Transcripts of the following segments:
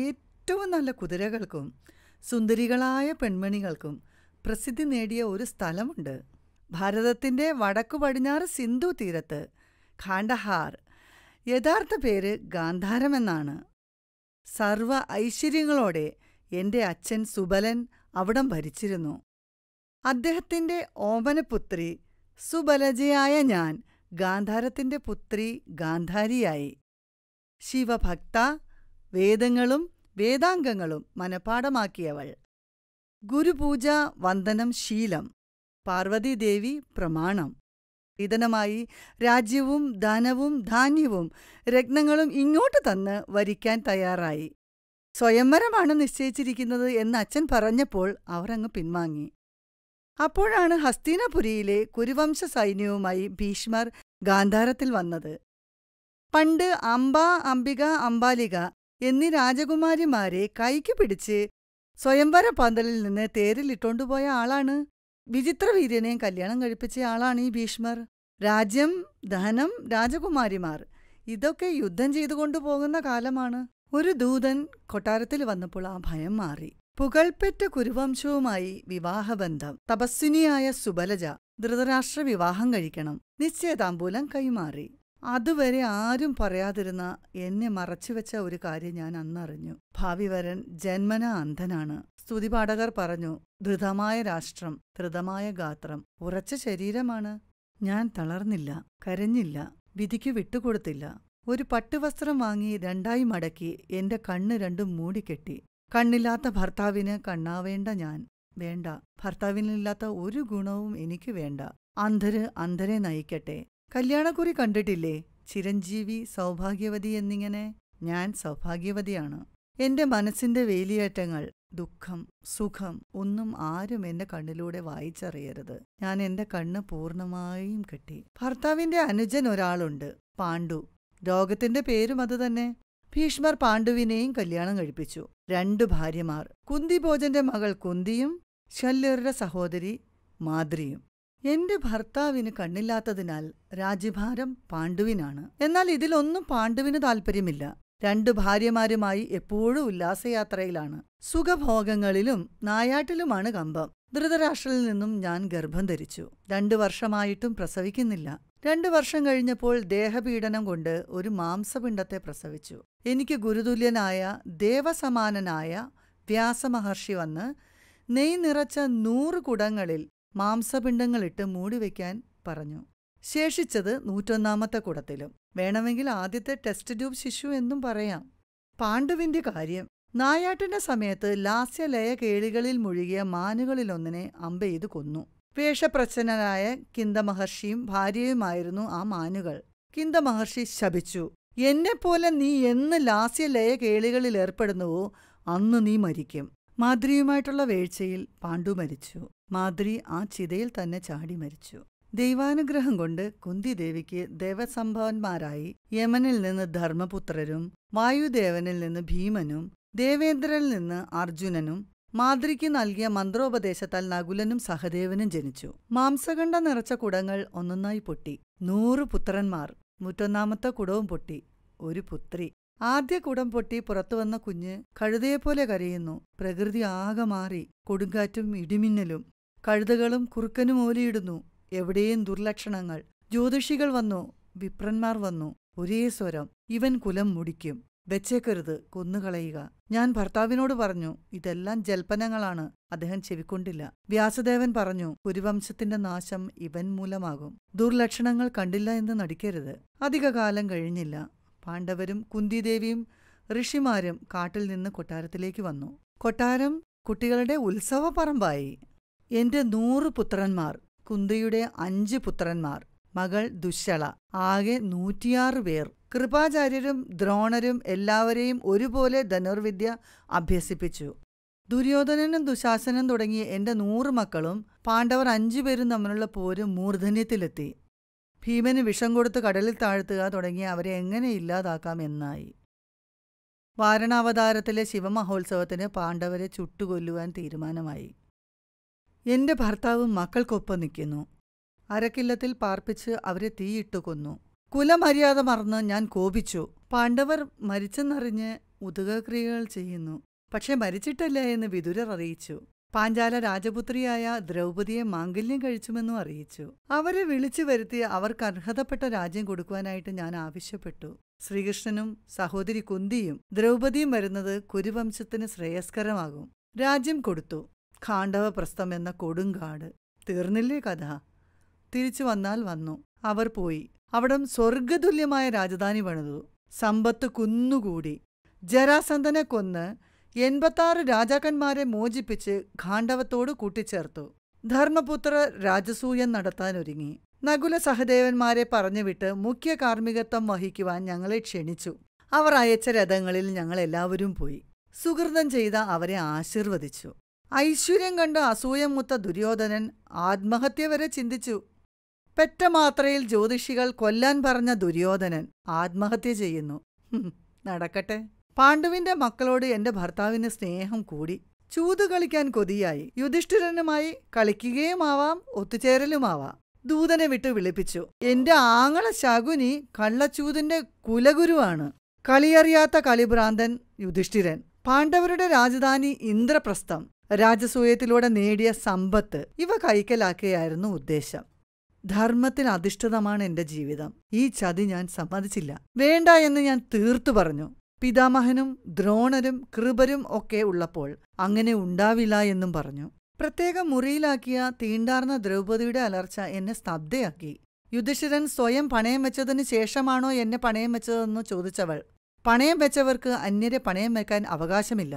ഏറ്റവും നല്ല കുതിരകൾക്കും സുന്ദരികളായ പെൺമണികൾക്കും പ്രസിദ്ധി നേടിയ ഒരു സ്ഥലമുണ്ട് ഭാരതത്തിൻ്റെ വടക്കു പടിഞ്ഞാറ് സിന്ധു തീരത്ത് ഖാണ്ഡഹാർ യഥാർത്ഥ പേര് ഗാന്ധാരമെന്നാണ് സർവ ഐശ്വര്യങ്ങളോടെ എൻ്റെ അച്ഛൻ സുബലൻ അവിടം ഭരിച്ചിരുന്നു അദ്ദേഹത്തിൻ്റെ ഓമനപുത്രി സുബലജയായ ഞാൻ ഗാന്ധാരത്തിൻ്റെ പുത്രി ഗാന്ധാരിയായി ശിവഭക്ത വേദങ്ങളും വേദാംഗങ്ങളും മനഃപാഠമാക്കിയവൾ ഗുരുപൂജ വന്ദനം ശീലം പാർവതീദേവി പ്രമാണം ഇതനമായി രാജ്യവും ധനവും ധാന്യവും രത്നങ്ങളും ഇങ്ങോട്ട് തന്ന് വരിക്കാൻ തയ്യാറായി സ്വയംവരമാണ് നിശ്ചയിച്ചിരിക്കുന്നത് എന്ന് അച്ഛൻ പറഞ്ഞപ്പോൾ അവർ അങ്ങ് പിൻവാങ്ങി അപ്പോഴാണ് ഹസ്തിനപുരിയിലെ കുരുവംശ സൈന്യവുമായി ഭീഷ്മർ ഗാന്ധാരത്തിൽ വന്നത് പണ്ട് അംബ അംബിക അംബാലിക എന്നീ രാജകുമാരിമാരെ കൈക്ക് പിടിച്ച് സ്വയംവര പന്തലിൽ നിന്ന് തേരിലിട്ടോണ്ടുപോയ ആളാണ് വിചിത്രവീര്യനെയും കല്യാണം കഴിപ്പിച്ച ആളാണ് ഈ ഭീഷ്മർ രാജ്യം ധനം രാജകുമാരിമാർ ഇതൊക്കെ യുദ്ധം ചെയ്തു കൊണ്ടുപോകുന്ന കാലമാണ് ഒരു ദൂതൻ കൊട്ടാരത്തിൽ വന്നപ്പോൾ ആ ഭയം മാറി പുകൾപ്പെറ്റ കുരുവംശവുമായി വിവാഹബന്ധം തപസ്വിനിയായ സുബലജ ധൃതരാഷ്ട്ര വിവാഹം കഴിക്കണം നിശ്ചയതാംബൂലം കൈമാറി അതുവരെ ആരും പറയാതിരുന്ന എന്നെ മറച്ചുവെച്ച ഒരു കാര്യം ഞാൻ അന്നറിഞ്ഞു ഭാവിവരൻ ജന്മന അന്ധനാണ് സ്തുതിപാഠകർ പറഞ്ഞു ധൃതമായ രാഷ്ട്രം ധൃതമായ ഗാത്രം ഉറച്ച ശരീരമാണ് ഞാൻ തളർന്നില്ല കരഞ്ഞില്ല വിധിക്ക് വിട്ടുകൊടുത്തില്ല ഒരു പട്ടുവസ്ത്രം വാങ്ങി രണ്ടായി മടക്കി എന്റെ കണ്ണ് രണ്ടും മൂടിക്കെട്ടി കണ്ണില്ലാത്ത ഭർത്താവിന് കണ്ണാവേണ്ട ഞാൻ വേണ്ട ഭർത്താവിനില്ലാത്ത ഒരു ഗുണവും എനിക്ക് വേണ്ട അന്ധര് അന്ധരെ നയിക്കട്ടെ കല്യാണക്കുറി കണ്ടിട്ടില്ലേ ചിരഞ്ജീവി സൗഭാഗ്യവതി എന്നിങ്ങനെ ഞാൻ സൗഭാഗ്യവതിയാണ് എന്റെ മനസ്സിന്റെ വേലിയേറ്റങ്ങൾ ദുഃഖം സുഖം ഒന്നും ആരും എന്റെ കണ്ണിലൂടെ വായിച്ചറിയരുത് ഞാൻ എന്റെ കണ്ണ് പൂർണ്ണമായും കെട്ടി ഭർത്താവിന്റെ അനുജൻ ഒരാളുണ്ട് പാണ്ഡു രോഗത്തിന്റെ പേരും അതുതന്നെ ഭീഷ്മർ പാണ്ഡുവിനെയും കല്യാണം കഴിപ്പിച്ചു രണ്ടു ഭാര്യമാർ കുന്തിഭോജന്റെ മകൾ കുന്തിയും ശല്യരുടെ സഹോദരി മാദ്രിയും എന്റെ ഭർത്താവിന് കണ്ണില്ലാത്തതിനാൽ രാജ്യഭാരം പാണ്ഡുവിനാണ് എന്നാൽ ഇതിലൊന്നും പാണ്ഡുവിന് താൽപ്പര്യമില്ല രണ്ടു ഭാര്യമാരുമായി എപ്പോഴും ഉല്ലാസയാത്രയിലാണ് സുഖഭോഗങ്ങളിലും നായാട്ടിലുമാണ് കമ്പം ധൃതരാഷ്ട്രയിൽ നിന്നും ഞാൻ ഗർഭം ധരിച്ചു രണ്ടു വർഷമായിട്ടും പ്രസവിക്കുന്നില്ല രണ്ടു വർഷം കഴിഞ്ഞപ്പോൾ ദേഹപീഡനം കൊണ്ട് ഒരു മാംസപിണ്ടത്തെ പ്രസവിച്ചു എനിക്ക് ഗുരുതുല്യനായ ദേവസമാനനായ വ്യാസമഹർഷി വന്ന് നെയ് നിറച്ച നൂറ് കുടങ്ങളിൽ മാംസപിണ്ഡങ്ങളിട്ട് മൂടിവെക്കാൻ പറഞ്ഞു ശേഷിച്ചത് നൂറ്റൊന്നാമത്തെ കുടത്തിലും വേണമെങ്കിൽ ആദ്യത്തെ ടെസ്റ്റ് ട്യൂബ് ശിശു എന്നും പറയാം പാണ്ഡുവിന്റെ കാര്യം നായാട്ടിന്റെ സമയത്ത് ലാസ്യലയ കേളികളിൽ മുഴുകിയ മാനുകളിലൊന്നിനെ അമ്പ കൊന്നു വേഷപ്രച്ഛന്നനായ കിന്തമഹർഷിയും ഭാര്യയുമായിരുന്നു ആ മാനുകൾ കിന്തമഹർഷി ശപിച്ചു എന്നെപ്പോലെ നീ എന്ന് ലാസ്യലയ കേളികളിൽ ഏർപ്പെടുന്നുവോ അന്ന് നീ മരിക്കും മാദ്രിയുമായിട്ടുള്ള വേഴ്ചയിൽ പാണ്ഡു മരിച്ചു മാദ്രി ആ ചിതയിൽ തന്നെ ചാടി മരിച്ചു ദൈവാനുഗ്രഹം കൊണ്ട് കുന്തി ദേവിക്ക് ദേവസംഭവന്മാരായി യമനിൽ നിന്ന് ധർമ്മപുത്രരും വായുദേവനിൽ നിന്ന് ഭീമനും ദേവേന്ദ്രനിൽ നിന്ന് അർജുനനും മാദ്രിക്ക് നൽകിയ മന്ത്രോപദേശത്താൽ നകുലനും സഹദേവനും ജനിച്ചു മാംസകണ്ഠ നിറച്ച കുടങ്ങൾ ഒന്നൊന്നായി പൊട്ടി നൂറു പുത്രന്മാർ നൂറ്റൊന്നാമത്തെ കുടവും പൊട്ടി ഒരു പുത്രി ആദ്യ കുടം പൊട്ടി പുറത്തുവന്ന കുഞ്ഞ് കഴുതയെപ്പോലെ കരയുന്നു പ്രകൃതി ആകെ മാറി കൊടുങ്കാറ്റും ഇടിമിന്നലും കഴുതകളും കുറുക്കനും ഓലിയിടുന്നു എവിടെയും ദുർലക്ഷണങ്ങൾ ജ്യോതിഷികൾ വന്നു വിപ്രന്മാർ വന്നു ഒരേ സ്വരം ഇവൻ കുലം മുടിക്കും വെച്ചേക്കരുത് കൊന്നുകളയുക ഞാൻ ഭർത്താവിനോട് പറഞ്ഞു ഇതെല്ലാം ജൽപ്പനങ്ങളാണ് അദ്ദേഹം ചെവിക്കൊണ്ടില്ല വ്യാസദേവൻ പറഞ്ഞു കുരുവംശത്തിന്റെ നാശം ഇവൻ മൂലമാകും ദുർലക്ഷണങ്ങൾ കണ്ടില്ല എന്ന് നടിക്കരുത് അധികകാലം കഴിഞ്ഞില്ല പാണ്ഡവരും കുന്തിദേവിയും ഋഷിമാരും കാട്ടിൽ നിന്ന് കൊട്ടാരത്തിലേക്ക് വന്നു കൊട്ടാരം കുട്ടികളുടെ ഉത്സവ പറമ്പായി എൻ്റെ നൂറ് പുത്രന്മാർ കുന്തിയുടെ അഞ്ച് പുത്രന്മാർ മകൾ ദുശ്ശള ആകെ നൂറ്റിയാറ് പേർ കൃപാചാര്യരും ദ്രോണരും എല്ലാവരെയും ഒരുപോലെ ധനുർവിദ്യ അഭ്യസിപ്പിച്ചു ദുര്യോധനനും ദുശാസനും തുടങ്ങിയ എന്റെ നൂറ് മക്കളും പാണ്ഡവർ അഞ്ചുപേരും തമ്മിലുള്ള പോര് മൂർധന്യത്തിലെത്തി ഭീമന് വിഷം കൊടുത്ത് കടലിൽ താഴ്ത്തുക തുടങ്ങി അവരെ എങ്ങനെ ഇല്ലാതാക്കാം എന്നായി വാരണാവതാരത്തിലെ ശിവമഹോത്സവത്തിന് പാണ്ഡവരെ ചുട്ടുകൊല്ലുവാൻ തീരുമാനമായി എൻ്റെ ഭർത്താവും മക്കൾക്കൊപ്പം നിൽക്കുന്നു അരക്കില്ലത്തിൽ പാർപ്പിച്ച് അവരെ തീയിട്ട് കൊന്നു കുലമര്യാദ മറന്ന് ഞാൻ കോപിച്ചു പാണ്ഡവർ മരിച്ചെന്നറിഞ്ഞ് ഉദകക്രിയകൾ ചെയ്യുന്നു പക്ഷേ മരിച്ചിട്ടല്ല എന്ന് വിതുരർ അറിയിച്ചു പാഞ്ചാല രാജപുത്രിയായ ദ്രൗപതിയെ മാംഗല്യം കഴിച്ചുമെന്നും അറിയിച്ചു അവരെ വിളിച്ചു വരുത്തി അവർക്ക് അർഹതപ്പെട്ട രാജ്യം കൊടുക്കുവാനായിട്ട് ഞാൻ ആവശ്യപ്പെട്ടു ശ്രീകൃഷ്ണനും സഹോദരി കുന്തിയും ദ്രൗപതിയും വരുന്നത് കുരുവംശത്തിന് ശ്രേയസ്കരമാകും രാജ്യം കൊടുത്തു ഖാണ്ഡവപ്രസ്ഥം എന്ന കൊടുങ്കാട് തീർന്നില്ലേ കഥ തിരിച്ചു വന്നാൽ വന്നു അവർ പോയി അവിടം സ്വർഗതുല്യമായ രാജധാനി പണിതു സമ്പത്ത് കുന്നുകൂടി ജരാസന്ധനെ കൊന്ന് എൺപത്താറ് രാജാക്കന്മാരെ മോചിപ്പിച്ച് ഖാണ്ഡവത്തോട് കൂട്ടിച്ചേർത്തു ധർമ്മപുത്ര രാജസൂയം നടത്താനൊരുങ്ങി നകുല സഹദേവന്മാരെ പറഞ്ഞുവിട്ട് മുഖ്യ കാർമ്മികത്വം വഹിക്കുവാൻ ഞങ്ങളെ ക്ഷണിച്ചു അവർ അയച്ച രഥങ്ങളിൽ ഞങ്ങളെല്ലാവരും പോയി സുഹൃതം ചെയ്ത അവരെ ആശീർവദിച്ചു ഐശ്വര്യം കണ്ട് അസൂയമുത്ത ദുര്യോധനൻ ആത്മഹത്യ വരെ ചിന്തിച്ചു പെറ്റമാത്രയിൽ ജ്യോതിഷികൾ കൊല്ലാൻ പറഞ്ഞ ദുര്യോധനൻ ആത്മഹത്യ ചെയ്യുന്നു നടക്കട്ടെ പാണ്ഡുവിന്റെ മക്കളോട് എൻ്റെ ഭർത്താവിന് സ്നേഹം കൂടി ചൂത് കളിക്കാൻ കൊതിയായി യുധിഷ്ഠിരനുമായി കളിക്കുകയുമാവാം ഒത്തുചേരലുമാവാം ദൂതനെ വിട്ട് വിളിപ്പിച്ചു എൻ്റെ ആങ്ങള ശകുനി കള്ളച്ചൂതിന്റെ കുലഗുരുവാണ് കളിയറിയാത്ത കളിഭ്രാന്തൻ യുധിഷ്ഠിരൻ പാണ്ഡവരുടെ രാജധാനി ഇന്ദ്രപ്രസ്ഥം രാജസൂയത്തിലൂടെ നേടിയ സമ്പത്ത് ഇവ കൈക്കലാക്കുകയായിരുന്നു ഉദ്ദേശം ധർമ്മത്തിന് അധിഷ്ഠിതമാണ് എൻ്റെ ജീവിതം ഈ ചതി ഞാൻ സമ്മതിച്ചില്ല വേണ്ട എന്ന് ഞാൻ തീർത്തു പറഞ്ഞു പിതാമഹനും ദ്രോണരും കൃപരും ഒക്കെ ഉള്ളപ്പോൾ അങ്ങനെ ഉണ്ടാവില്ല എന്നും പറഞ്ഞു പ്രത്യേക മുറിയിലാക്കിയ തീണ്ടാർന്ന ദ്രൗപദിയുടെ അലർച്ച എന്നെ സ്തബ്ധയാക്കി യുധിഷ്ഠിരൻ സ്വയം പണയം വെച്ചതിനു ശേഷമാണോ എന്നെ പണയം വെച്ചതെന്ന് ചോദിച്ചവൾ പണയം വെച്ചവർക്ക് അന്യരെ പണയം വെക്കാൻ അവകാശമില്ല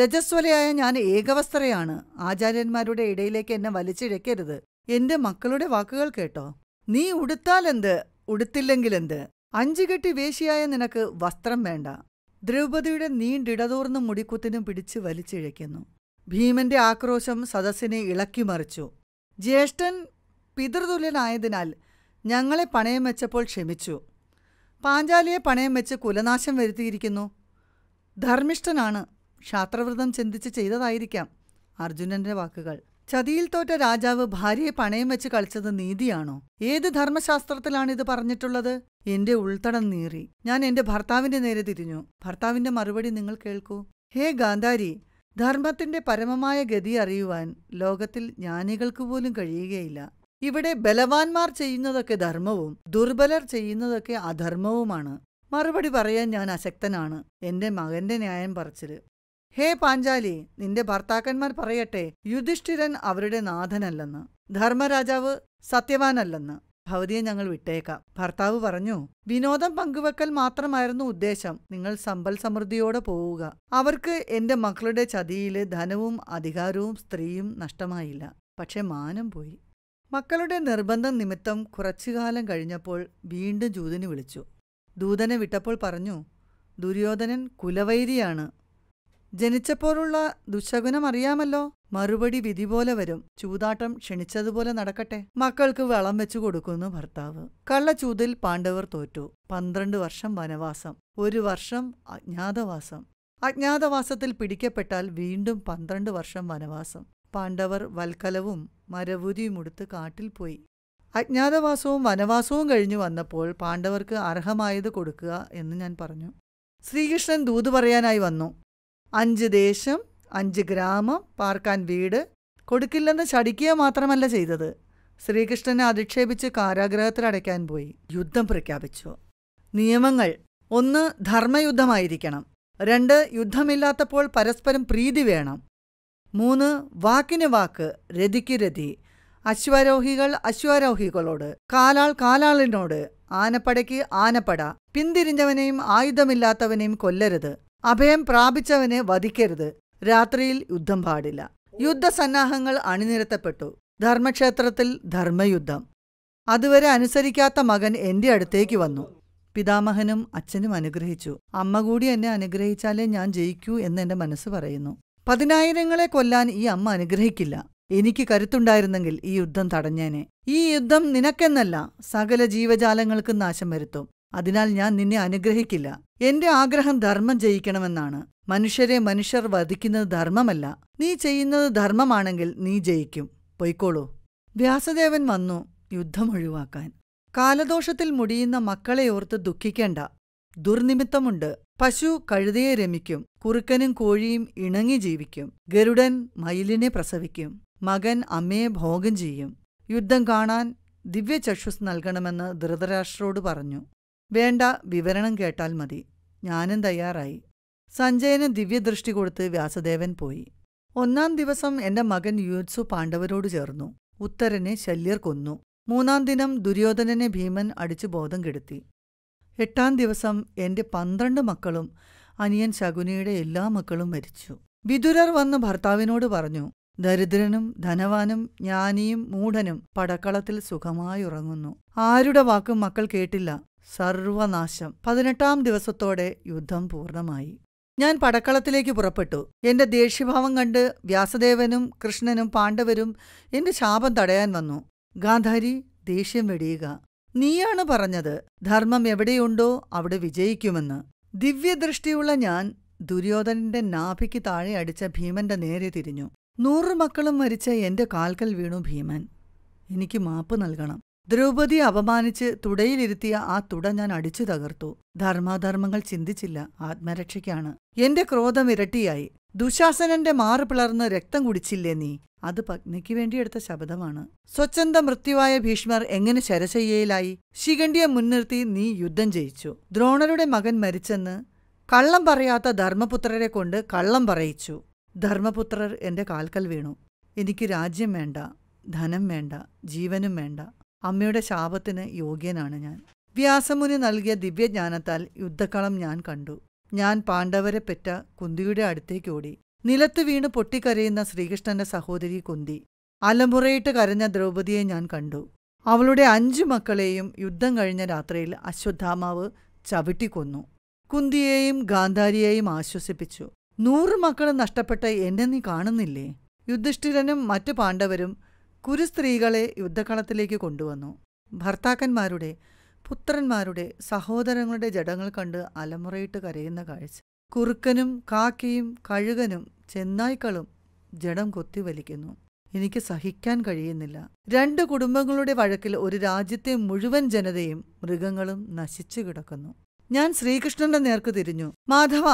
രജസ്വലയായ ഞാൻ ഏകവസ്ത്രയാണ് ആചാര്യന്മാരുടെ ഇടയിലേക്ക് എന്നെ വലിച്ചിഴക്കരുത് എന്റെ മക്കളുടെ വാക്കുകൾ കേട്ടോ നീ ഉടുത്താലെന്ത് ഉടുത്തില്ലെങ്കിലെന്ത് അഞ്ചുകെട്ടി വേശിയായ നിനക്ക് വസ്ത്രം വേണ്ട ദ്രൗപദിയുടെ നീണ്ടിടതൂർന്ന മുടിക്കുത്തിനും പിടിച്ച് വലിച്ചിഴയ്ക്കുന്നു ഭീമന്റെ ആക്രോശം സദസ്സിനെ ഇളക്കിമറിച്ചു ജ്യേഷ്ഠൻ പിതൃതുല്യനായതിനാൽ ഞങ്ങളെ പണയം വെച്ചപ്പോൾ ക്ഷമിച്ചു പാഞ്ചാലിയെ പണയം വെച്ച് കുലനാശം വരുത്തിയിരിക്കുന്നു ധർമ്മിഷ്ഠനാണ് ക്ഷാത്രവ്രതം ചിന്തിച്ച് ചെയ്തതായിരിക്കാം അർജുനന്റെ വാക്കുകൾ ചതിയിൽ തോറ്റ രാജാവ് ഭാര്യയെ പണയം വെച്ച് കളിച്ചത് നീതിയാണോ ഏത് ധർമ്മശാസ്ത്രത്തിലാണിത് ഇത് പറഞ്ഞിട്ടുള്ളത് എന്റെ ഉൾത്തടം നീറി ഞാൻ എന്റെ ഭർത്താവിന്റെ നേരെ തിരിഞ്ഞു ഭർത്താവിന്റെ മറുപടി നിങ്ങൾ കേൾക്കൂ ഹേ ഗാന്ധാരി ധർമ്മത്തിന്റെ പരമമായ ഗതി അറിയുവാൻ ലോകത്തിൽ ജ്ഞാനികൾക്ക് പോലും കഴിയുകയില്ല ഇവിടെ ബലവാന്മാർ ചെയ്യുന്നതൊക്കെ ധർമ്മവും ദുർബലർ ചെയ്യുന്നതൊക്കെ അധർമ്മവുമാണ് മറുപടി പറയാൻ ഞാൻ അശക്തനാണ് എന്റെ മകന്റെ ന്യായം പറച്ചില് ഹേ പാഞ്ചാലി നിന്റെ ഭർത്താക്കന്മാർ പറയട്ടെ യുധിഷ്ഠിരൻ അവരുടെ നാഥനല്ലെന്ന് ധർമ്മരാജാവ് സത്യവാനല്ലെന്ന് ഭവതിയെ ഞങ്ങൾ വിട്ടേക്കാം ഭർത്താവ് പറഞ്ഞു വിനോദം പങ്കുവെക്കൽ മാത്രമായിരുന്നു ഉദ്ദേശം നിങ്ങൾ സമ്പൽ സമൃദ്ധിയോടെ പോവുക അവർക്ക് എന്റെ മക്കളുടെ ചതിയിൽ ധനവും അധികാരവും സ്ത്രീയും നഷ്ടമായില്ല പക്ഷെ മാനം പോയി മക്കളുടെ നിർബന്ധം നിമിത്തം കുറച്ചുകാലം കഴിഞ്ഞപ്പോൾ വീണ്ടും ജൂതനെ വിളിച്ചു ദൂതനെ വിട്ടപ്പോൾ പറഞ്ഞു ദുര്യോധനൻ കുലവൈരിയാണ് ജനിച്ചപ്പോഴുള്ള ദുശകുനം അറിയാമല്ലോ മറുപടി വിധി പോലെ വരും ചൂതാട്ടം ക്ഷണിച്ചതുപോലെ നടക്കട്ടെ മക്കൾക്ക് വെള്ളം വെച്ചു കൊടുക്കുന്നു ഭർത്താവ് കള്ളച്ചൂതിൽ പാണ്ഡവർ തോറ്റു പന്ത്രണ്ട് വർഷം വനവാസം ഒരു വർഷം അജ്ഞാതവാസം അജ്ഞാതവാസത്തിൽ പിടിക്കപ്പെട്ടാൽ വീണ്ടും പന്ത്രണ്ട് വർഷം വനവാസം പാണ്ഡവർ വൽക്കലവും മരവുരിയും ഉടുത്ത് കാട്ടിൽ പോയി അജ്ഞാതവാസവും വനവാസവും കഴിഞ്ഞു വന്നപ്പോൾ പാണ്ഡവർക്ക് അർഹമായത് കൊടുക്കുക എന്ന് ഞാൻ പറഞ്ഞു ശ്രീകൃഷ്ണൻ ദൂത് പറയാനായി വന്നു അഞ്ച് ദേശം അഞ്ച് ഗ്രാമം പാർക്കാൻ വീട് കൊടുക്കില്ലെന്ന് ചടിക്കുക മാത്രമല്ല ചെയ്തത് ശ്രീകൃഷ്ണനെ അധിക്ഷേപിച്ച് അടയ്ക്കാൻ പോയി യുദ്ധം പ്രഖ്യാപിച്ചു നിയമങ്ങൾ ഒന്ന് ധർമ്മയുദ്ധമായിരിക്കണം രണ്ട് യുദ്ധമില്ലാത്തപ്പോൾ പരസ്പരം പ്രീതി വേണം മൂന്ന് വാക്കിന് വാക്ക് രതിക്ക് രതി അശ്വാരോഹികൾ അശ്വാരോഹികളോട് കാലാൾ കാലാളിനോട് ആനപ്പടയ്ക്ക് ആനപ്പട പിന്തിരിഞ്ഞവനെയും ആയുധമില്ലാത്തവനെയും കൊല്ലരുത് അഭയം പ്രാപിച്ചവനെ വധിക്കരുത് രാത്രിയിൽ യുദ്ധം പാടില്ല യുദ്ധസന്നാഹങ്ങൾ അണിനിരത്തപ്പെട്ടു ധർമ്മക്ഷേത്രത്തിൽ ധർമ്മയുദ്ധം അതുവരെ അനുസരിക്കാത്ത മകൻ എൻ്റെ അടുത്തേക്ക് വന്നു പിതാമഹനും അച്ഛനും അനുഗ്രഹിച്ചു അമ്മ കൂടി എന്നെ അനുഗ്രഹിച്ചാലേ ഞാൻ ജയിക്കൂ എന്ന് എന്റെ മനസ്സ് പറയുന്നു പതിനായിരങ്ങളെ കൊല്ലാൻ ഈ അമ്മ അനുഗ്രഹിക്കില്ല എനിക്ക് കരുത്തുണ്ടായിരുന്നെങ്കിൽ ഈ യുദ്ധം തടഞ്ഞേനെ ഈ യുദ്ധം നിനക്കെന്നല്ല സകല ജീവജാലങ്ങൾക്കും നാശം വരുത്തും അതിനാൽ ഞാൻ നിന്നെ അനുഗ്രഹിക്കില്ല എന്റെ ആഗ്രഹം ധർമ്മം ജയിക്കണമെന്നാണ് മനുഷ്യരെ മനുഷ്യർ വധിക്കുന്നത് ധർമ്മമല്ല നീ ചെയ്യുന്നത് ധർമ്മമാണെങ്കിൽ നീ ജയിക്കും പൊയ്ക്കോളൂ വ്യാസദേവൻ വന്നു യുദ്ധം ഒഴിവാക്കാൻ കാലദോഷത്തിൽ മുടിയുന്ന മക്കളെ ഓർത്ത് ദുഃഖിക്കേണ്ട ദുർനിമിത്തമുണ്ട് പശു കഴുതയെ രമിക്കും കുറുക്കനും കോഴിയും ഇണങ്ങി ജീവിക്കും ഗരുഡൻ മയിലിനെ പ്രസവിക്കും മകൻ അമ്മയെ ഭോഗം ചെയ്യും യുദ്ധം കാണാൻ ദിവ്യചക്ഷുസ് നൽകണമെന്ന് ധൃതരാഷ്ട്രോട് പറഞ്ഞു വേണ്ട വിവരണം കേട്ടാൽ മതി ഞാനും തയ്യാറായി സഞ്ജയന് ദിവ്യദൃഷ്ടി കൊടുത്ത് വ്യാസദേവൻ പോയി ഒന്നാം ദിവസം എന്റെ മകൻ യുത്സു പാണ്ഡവരോട് ചേർന്നു ഉത്തരനെ ശല്യർ കൊന്നു മൂന്നാം ദിനം ദുര്യോധനനെ ഭീമൻ അടിച്ചു ബോധം കെടുത്തി എട്ടാം ദിവസം എന്റെ പന്ത്രണ്ട് മക്കളും അനിയൻ ശകുനിയുടെ എല്ലാ മക്കളും മരിച്ചു വിദുരർ വന്ന് ഭർത്താവിനോട് പറഞ്ഞു ദരിദ്രനും ധനവാനും ജ്ഞാനിയും മൂഢനും പടക്കളത്തിൽ സുഖമായുറങ്ങുന്നു ആരുടെ വാക്കും മക്കൾ കേട്ടില്ല സർവനാശം പതിനെട്ടാം ദിവസത്തോടെ യുദ്ധം പൂർണ്ണമായി ഞാൻ പടക്കളത്തിലേക്ക് പുറപ്പെട്ടു എൻ്റെ ദേഷ്യഭാവം കണ്ട് വ്യാസദേവനും കൃഷ്ണനും പാണ്ഡവരും എൻ്റെ ശാപം തടയാൻ വന്നു ഗാന്ധാരി ദേഷ്യം വെടിയുക നീയാണ് പറഞ്ഞത് ധർമ്മം എവിടെയുണ്ടോ അവിടെ വിജയിക്കുമെന്ന് ദിവ്യദൃഷ്ടിയുള്ള ഞാൻ ദുര്യോധനന്റെ നാഭിക്ക് താഴെ അടിച്ച ഭീമന്റെ നേരെ തിരിഞ്ഞു നൂറു മക്കളും മരിച്ച എന്റെ കാൽക്കൽ വീണു ഭീമൻ എനിക്ക് മാപ്പ് നൽകണം ദ്രൗപതി അപമാനിച്ച് തുടയിലിരുത്തിയ ആ തുട ഞാൻ അടിച്ചു തകർത്തു ധർമാധർമ്മങ്ങൾ ചിന്തിച്ചില്ല ആത്മരക്ഷയ്ക്കാണ് എന്റെ ക്രോധം ഇരട്ടിയായി ദുശാസനന്റെ മാറു പിളർന്ന് രക്തം കുടിച്ചില്ലേ നീ അത് പത്നിക്ക് വേണ്ടിയെടുത്ത ശബ്ദമാണ് സ്വച്ഛന്ത മൃത്യുവായ ഭീഷ്മർ എങ്ങനെ ശരശയ്യയിലായി ശിഖണ്ഡിയെ മുൻനിർത്തി നീ യുദ്ധം ജയിച്ചു ദ്രോണരുടെ മകൻ മരിച്ചെന്ന് കള്ളം പറയാത്ത ധർമ്മപുത്രരെ കൊണ്ട് കള്ളം പറയിച്ചു ധർമ്മപുത്രർ എന്റെ കാൽക്കൽ വീണു എനിക്ക് രാജ്യം വേണ്ട ധനം വേണ്ട ജീവനും വേണ്ട അമ്മയുടെ ശാപത്തിന് യോഗ്യനാണ് ഞാൻ വ്യാസമുനി നൽകിയ ദിവ്യജ്ഞാനത്താൽ യുദ്ധക്കളം ഞാൻ കണ്ടു ഞാൻ പാണ്ഡവരെ പെറ്റ കുന്തിയുടെ അടുത്തേക്ക് ഓടി നിലത്ത് വീണ് പൊട്ടിക്കരയുന്ന ശ്രീകൃഷ്ണന്റെ സഹോദരി കുന്തി അലമുറയിട്ട് കരഞ്ഞ ദ്രൗപതിയെ ഞാൻ കണ്ടു അവളുടെ അഞ്ചു മക്കളെയും യുദ്ധം കഴിഞ്ഞ രാത്രിയിൽ അശ്വത്ഥാമാവ് ചവിട്ടിക്കൊന്നു കുന്തിയെയും ഗാന്ധാരിയെയും ആശ്വസിപ്പിച്ചു നൂറ് മക്കൾ നഷ്ടപ്പെട്ട എന്നെ നീ കാണുന്നില്ലേ യുധിഷ്ഠിരനും മറ്റു പാണ്ഡവരും സ്ത്രീകളെ യുദ്ധക്കളത്തിലേക്ക് കൊണ്ടുവന്നു ഭർത്താക്കന്മാരുടെ പുത്രന്മാരുടെ സഹോദരങ്ങളുടെ ജഡങ്ങൾ കണ്ട് അലമുറയിട്ട് കരയുന്ന കാഴ്ച കുറുക്കനും കാക്കയും കഴുകനും ചെന്നായ്ക്കളും ജഡം കൊത്തിവലിക്കുന്നു എനിക്ക് സഹിക്കാൻ കഴിയുന്നില്ല രണ്ട് കുടുംബങ്ങളുടെ വഴക്കിൽ ഒരു രാജ്യത്തെ മുഴുവൻ ജനതയും മൃഗങ്ങളും നശിച്ചു കിടക്കുന്നു ഞാൻ ശ്രീകൃഷ്ണന്റെ നേർക്ക് തിരിഞ്ഞു മാധവ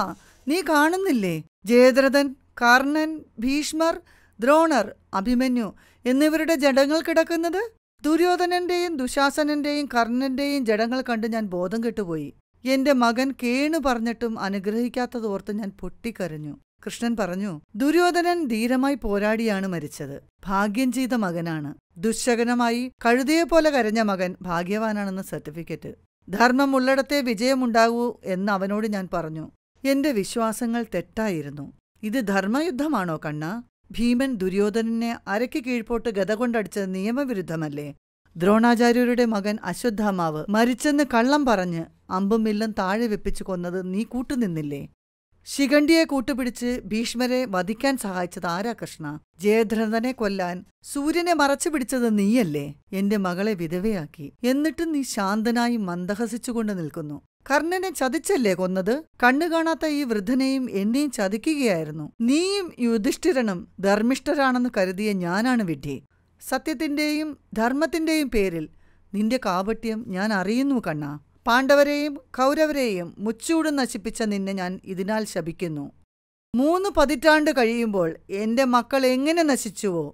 നീ കാണുന്നില്ലേ ജയദ്രഥൻ കർണൻ ഭീഷ്മർ ദ്രോണർ അഭിമന്യു എന്നിവരുടെ ജഡങ്ങൾ കിടക്കുന്നത് ദുര്യോധനന്റെയും ദുശാസനന്റെയും കർണന്റെയും ജഡങ്ങൾ കണ്ട് ഞാൻ ബോധം കെട്ടുപോയി എന്റെ മകൻ കേണു പറഞ്ഞിട്ടും അനുഗ്രഹിക്കാത്തതോർത്ത് ഞാൻ പൊട്ടിക്കരഞ്ഞു കൃഷ്ണൻ പറഞ്ഞു ദുര്യോധനൻ ധീരമായി പോരാടിയാണ് മരിച്ചത് ഭാഗ്യം ചെയ്ത മകനാണ് ദുശകനമായി കഴുതിയെപ്പോലെ കരഞ്ഞ മകൻ ഭാഗ്യവാനാണെന്ന് സർട്ടിഫിക്കറ്റ് ധർമ്മം ഉള്ളിടത്തെ വിജയമുണ്ടാകൂ എന്ന് അവനോട് ഞാൻ പറഞ്ഞു എന്റെ വിശ്വാസങ്ങൾ തെറ്റായിരുന്നു ഇത് ധർമ്മയുദ്ധമാണോ കണ്ണ ഭീമൻ ദുര്യോധനനെ അരയ്ക്ക് കീഴ്പോട്ട് ഗത കൊണ്ടടിച്ചത് നിയമവിരുദ്ധമല്ലേ ദ്രോണാചാര്യരുടെ മകൻ അശ്വത്ഥാമാവ് മരിച്ചെന്ന് കള്ളം പറഞ്ഞ് അമ്പും മില്ലും താഴെ വെപ്പിച്ചു കൊന്നത് നീ കൂട്ടുനിന്നില്ലേ ശിഖണ്ഡിയെ കൂട്ടുപിടിച്ച് ഭീഷ്മരെ വധിക്കാൻ സഹായിച്ചത് ആരാ കൃഷ്ണ ജയദ്രഥനെ കൊല്ലാൻ സൂര്യനെ മറച്ചു പിടിച്ചത് നീയല്ലേ എന്റെ മകളെ വിധവയാക്കി എന്നിട്ടും നീ ശാന്തനായി മന്ദഹസിച്ചുകൊണ്ട് നിൽക്കുന്നു കർണനെ ചതിച്ചല്ലേ കൊന്നത് കണ്ണു കാണാത്ത ഈ വൃദ്ധനെയും എന്നെയും ചതിക്കുകയായിരുന്നു നീയും യുധിഷ്ഠിരനും ധർമ്മിഷ്ഠരാണെന്ന് കരുതിയ ഞാനാണ് വിഡ്ഢി സത്യത്തിൻ്റെയും ധർമ്മത്തിൻ്റെയും പേരിൽ നിന്റെ കാപട്യം ഞാൻ അറിയുന്നു കണ്ണ പാണ്ഡവരെയും കൗരവരെയും മുച്ചൂട് നശിപ്പിച്ച നിന്നെ ഞാൻ ഇതിനാൽ ശപിക്കുന്നു മൂന്ന് പതിറ്റാണ്ട് കഴിയുമ്പോൾ എൻ്റെ മക്കൾ എങ്ങനെ നശിച്ചുവോ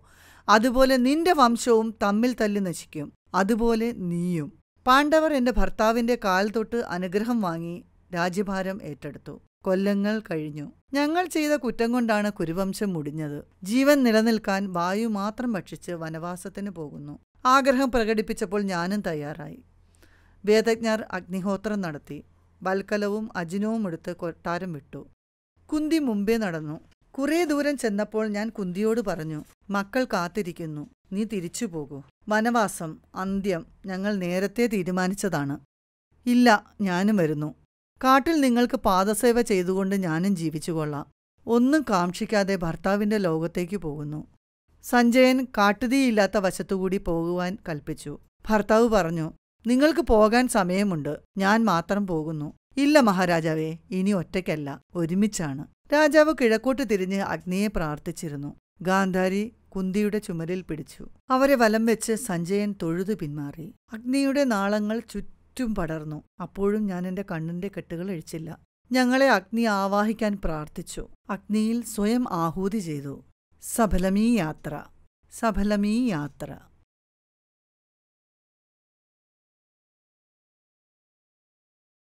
അതുപോലെ നിന്റെ വംശവും തമ്മിൽ തല്ലി നശിക്കും അതുപോലെ നീയും പാണ്ഡവർ എൻ്റെ ഭർത്താവിൻ്റെ കാൽ തൊട്ട് അനുഗ്രഹം വാങ്ങി രാജ്യഭാരം ഏറ്റെടുത്തു കൊല്ലങ്ങൾ കഴിഞ്ഞു ഞങ്ങൾ ചെയ്ത കുറ്റം കൊണ്ടാണ് കുരുവംശം മുടിഞ്ഞത് ജീവൻ നിലനിൽക്കാൻ വായു മാത്രം ഭക്ഷിച്ച് വനവാസത്തിന് പോകുന്നു ആഗ്രഹം പ്രകടിപ്പിച്ചപ്പോൾ ഞാനും തയ്യാറായി വേദജ്ഞർ അഗ്നിഹോത്രം നടത്തി വൽക്കലവും അജിനവും എടുത്ത് കൊട്ടാരം വിട്ടു കുന്തി മുമ്പേ നടന്നു കുറേ ദൂരം ചെന്നപ്പോൾ ഞാൻ കുന്തിയോട് പറഞ്ഞു മക്കൾ കാത്തിരിക്കുന്നു നീ തിരിച്ചു പോകൂ വനവാസം അന്ത്യം ഞങ്ങൾ നേരത്തെ തീരുമാനിച്ചതാണ് ഇല്ല ഞാനും വരുന്നു കാട്ടിൽ നിങ്ങൾക്ക് പാദസേവ ചെയ്തുകൊണ്ട് ഞാനും ജീവിച്ചുകൊള്ളാം ഒന്നും കാക്ഷിക്കാതെ ഭർത്താവിൻ്റെ ലോകത്തേക്ക് പോകുന്നു സഞ്ജയൻ കാട്ടുതീയില്ലാത്ത വശത്തുകൂടി പോകുവാൻ കൽപ്പിച്ചു ഭർത്താവ് പറഞ്ഞു നിങ്ങൾക്ക് പോകാൻ സമയമുണ്ട് ഞാൻ മാത്രം പോകുന്നു ഇല്ല മഹാരാജാവേ ഇനി ഒറ്റയ്ക്കല്ല ഒരുമിച്ചാണ് രാജാവ് കിഴക്കോട്ട് തിരിഞ്ഞ് അഗ്നിയെ പ്രാർത്ഥിച്ചിരുന്നു ഗാന്ധാരി കുന്തിയുടെ ചുമരിൽ പിടിച്ചു അവരെ വലം വെച്ച് സഞ്ജയൻ തൊഴുതു പിന്മാറി അഗ്നിയുടെ നാളങ്ങൾ ചുറ്റും പടർന്നു അപ്പോഴും ഞാൻ എൻ്റെ കണ്ണിൻ്റെ കെട്ടുകൾ അഴിച്ചില്ല ഞങ്ങളെ അഗ്നി ആവാഹിക്കാൻ പ്രാർത്ഥിച്ചു അഗ്നിയിൽ സ്വയം ആഹൂതി ചെയ്തു സഫലമീ യാത്ര സഫലമീ യാത്ര